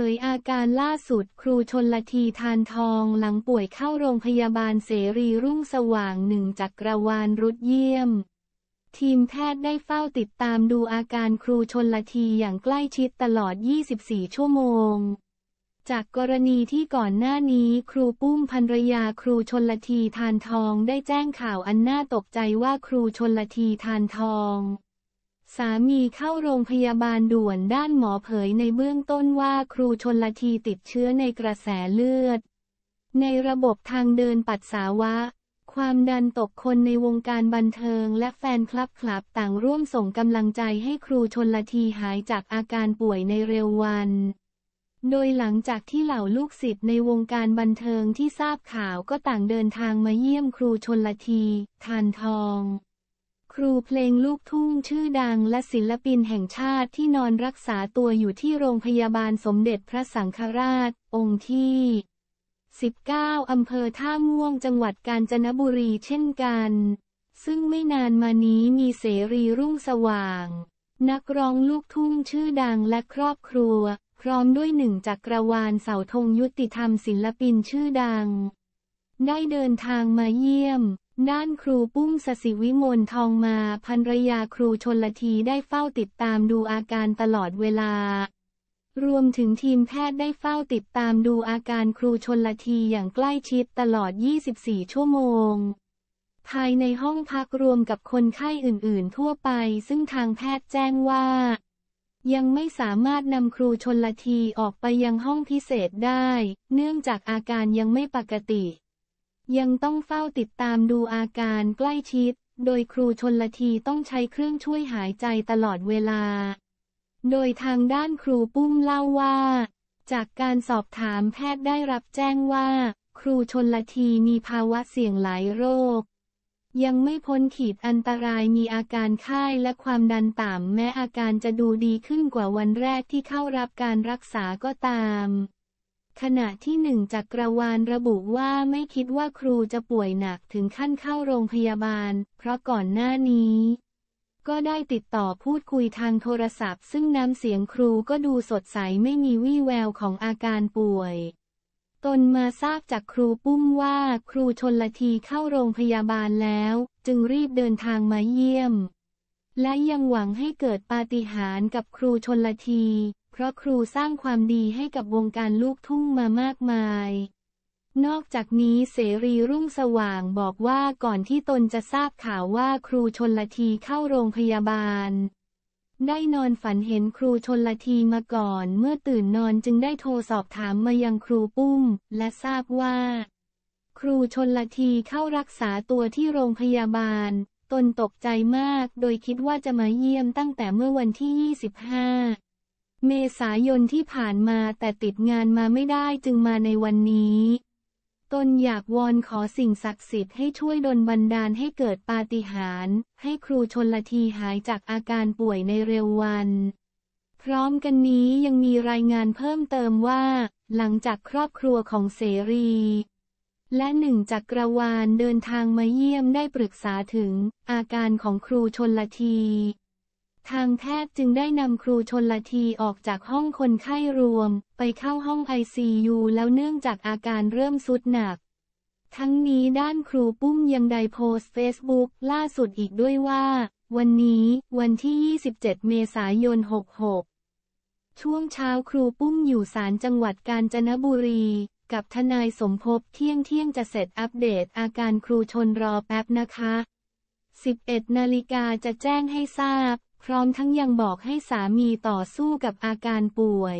ผยอาการล่าสุดครูชนละทีทานทองหลังป่วยเข้าโรงพยาบาลเสรีรุ่งสว่างหนึ่งจักรวาลรุดเยี่ยม ทีมแพทย์ได้เฝ้าติดตามดูอาการครูชนละทีอย่างใกล้ชิดตลอด 24 ชั่วโมง จากกรณีที่ก่อนหน้านี้ ครูปุ้มภรรยาครูชนละทีทานทองได้แจ้งข่าวอันน่าตกใจว่าครูชนละทีทานทองสามีเข้าโรงพยาบาลด่วนด้านหมอเผย ใน เบื้องต้นว่าครูชนละทีติดเชื้อในกระแสเลือด ในระบบทางเดินปัสสาวะ ความดันตกคนในวงการบันเทิงและแฟนคลับคลับต่างร่วม ส่งกำลังใจให้ครูชนละทีหายจากอาการป่วยในเร็ววัน โดยหลังจากที่เหล่าลูกศิษย์ในวงการบันเทิงที่ทราบข่าวก็ต่างเดินทางมาเยี่ยมครูชนละทีทานทองครูเพลงลูกทุ่งชื่อดังและศิลปินแห่งชาติที่นอนรักษาตัวอยู่ที่โรงพยาบาลสมเด็จพระสังฆราช องค์ที่ 19 อำเภอท่าม่วงจังหวัดกาญจนบุรีเช่นกัน ซึ่งไม่นานมานี้มีเสรีรุ่งสว่าง นักร้องลูกทุ่งชื่อดังและครอบครัว พร้อมด้วยหนึ่งจักรวาลเสาธงยุติธรรมศิลปินชื่อดัง ได้เดินทางมาเยี่ยมด้านครูปุ้มสสิวิมลทองมาภรรยาครูชนละทีได้เฝ้าติดตามดูอาการตลอดเวลา รวมถึงทีมแพทย์ได้เฝ้าติดตามดูอาการครูชนละทีอย่างใกล้ชิดตลอด 24 ชั่วโมง ภายในห้องพักรวมกับคนไข้อื่น ๆ ทั่วไป ซึ่งทางแพทย์แจ้งว่า ยังไม่สามารถนำครูชนละทีออกไปยังห้องพิเศษได้ เนื่องจากอาการยังไม่ปกติยังต้องเฝ้าติดตามดูอาการใกล้ชิด โดยครูชนละทีต้องใช้เครื่องช่วยหายใจตลอดเวลา โดยทางด้านครูปุ้มเล่าว่า จากการสอบถามแพทย์ได้รับแจ้งว่า ครูชนละทีมีภาวะเสี่ยงหลายโรค ยังไม่พ้นขีดอันตรายมีอาการไข้และความดันต่ำ แม้อาการจะดูดีขึ้นกว่าวันแรกที่เข้ารับการรักษาก็ตามขณะที่หนึ่งจักรวาลระบุว่าไม่คิดว่าครูจะป่วยหนักถึงขั้นเข้าโรงพยาบาล เพราะก่อนหน้านี้ ก็ได้ติดต่อพูดคุยทางโทรศัพท์ ซึ่งน้ำเสียงครูก็ดูสดใสไม่มีวี่แววของอาการป่วย ตนมาทราบจากครูปุ้มว่า ครูชนละทีเข้าโรงพยาบาลแล้ว จึงรีบเดินทางมาเยี่ยม และยังหวังให้เกิดปาฏิหาริย์กับครูชนละทีเพราะครูสร้างความดีให้กับวงการลูกทุ่งมามากมาย นอกจากนี้เสรีรุ่งสว่างบอกว่าก่อนที่ตนจะทราบข่าวว่าครูชนละทีเข้าโรงพยาบาล ได้นอนฝันเห็นครูชนละทีมาก่อนเมื่อตื่นนอนจึงได้โทรสอบถามมายังครูปุ้ม และทราบว่า ครูชนละทีเข้ารักษาตัวที่โรงพยาบาล ตนตกใจมากโดยคิดว่าจะมาเยี่ยมตั้งแต่เมื่อวันที่ 25เมษายนที่ผ่านมาแต่ติดงานมาไม่ได้จึงมาในวันนี้ ตนอยากวอนขอสิ่งศักดิ์สิทธิ์ให้ช่วยดลบันดาลให้เกิดปาฏิหาริย์ให้ครูชนละทีหายจากอาการป่วยในเร็ววัน พร้อมกันนี้ยังมีรายงานเพิ่มเติมว่า หลังจากครอบครัวของเสรี และหนึ่งจักรวาลเดินทางมาเยี่ยมได้ปรึกษาถึง อาการของครูชนละทีทางแพทย์จึงได้นำครูชนละทีออกจากห้องคนไข้รวม ไปเข้าห้องไอซียูแล้วเนื่องจากอาการเริ่มสุดหนัก ทั้งนี้ด้านครูปุ้มยังได้โพสต์เฟซบุ๊กล่าสุดอีกด้วยว่า วันนี้ วันที่ 27 เมษายน 66 ช่วงเช้าครูปุ้มอยู่ศาลจังหวัดกาญจนบุรี กับทนายสมภพเที่ยงเที่ยงจะเสร็จอัปเดตอาการครูชนรอแป๊บนะคะ 11นาฬิกาจะแจ้งให้ทราบพร้อมทั้งยังบอกให้สามีต่อสู้กับอาการป่วย